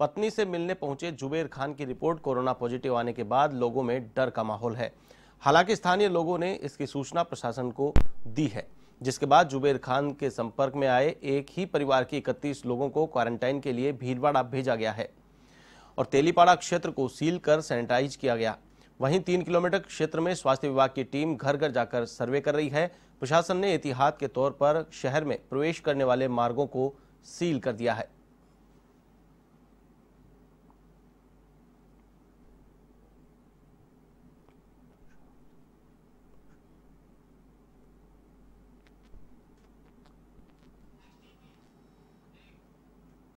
पत्नी से मिलने पहुंचे जुबेर खान की रिपोर्ट कोरोना पॉजिटिव आने के बाद लोगों में डर का माहौल है हालांकि स्थानीय लोगों ने इसकी सूचना प्रशासन को दी है जिसके बाद जुबेर खान के संपर्क में आए एक ही परिवार के इकतीस लोगों को क्वारंटाइन के लिए भीड़वाड़ा भेजा गया है और तेलीपाड़ा क्षेत्र को सील कर सैनिटाइज किया गया वहीं तीन किलोमीटर क्षेत्र में स्वास्थ्य विभाग की टीम घर घर जाकर सर्वे कर रही है प्रशासन ने एहतियात के तौर पर शहर में प्रवेश करने वाले मार्गों को सील कर दिया है